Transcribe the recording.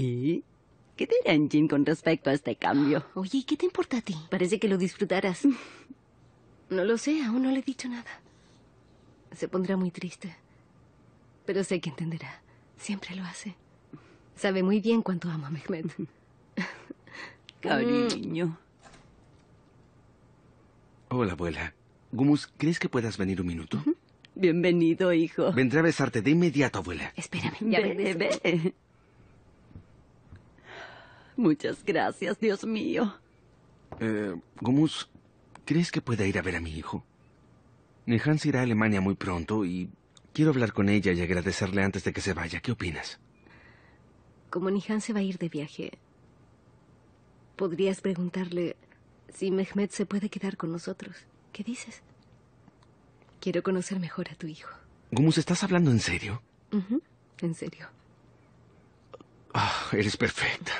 ¿Y qué dirán Jin con respecto a este cambio? Oye, ¿qué te importa a ti? Parece que lo disfrutarás. No lo sé, aún no le he dicho nada. Se pondrá muy triste. Pero sé que entenderá. Siempre lo hace. Sabe muy bien cuánto amo a Mehmet. Cariño. Hola, abuela. Gumus, ¿crees que puedas venir un minuto? Bienvenido, hijo. Vendré a besarte de inmediato, abuela. Espérame, ya ve, ve. Muchas gracias, Dios mío. Eh, Gumus, ¿crees que pueda ir a ver a mi hijo? se irá a Alemania muy pronto y quiero hablar con ella y agradecerle antes de que se vaya. ¿Qué opinas? Como Nihan se va a ir de viaje, podrías preguntarle si Mehmet se puede quedar con nosotros. ¿Qué dices? Quiero conocer mejor a tu hijo. Gumus, ¿estás hablando en serio? En serio. Ah, eres perfecta.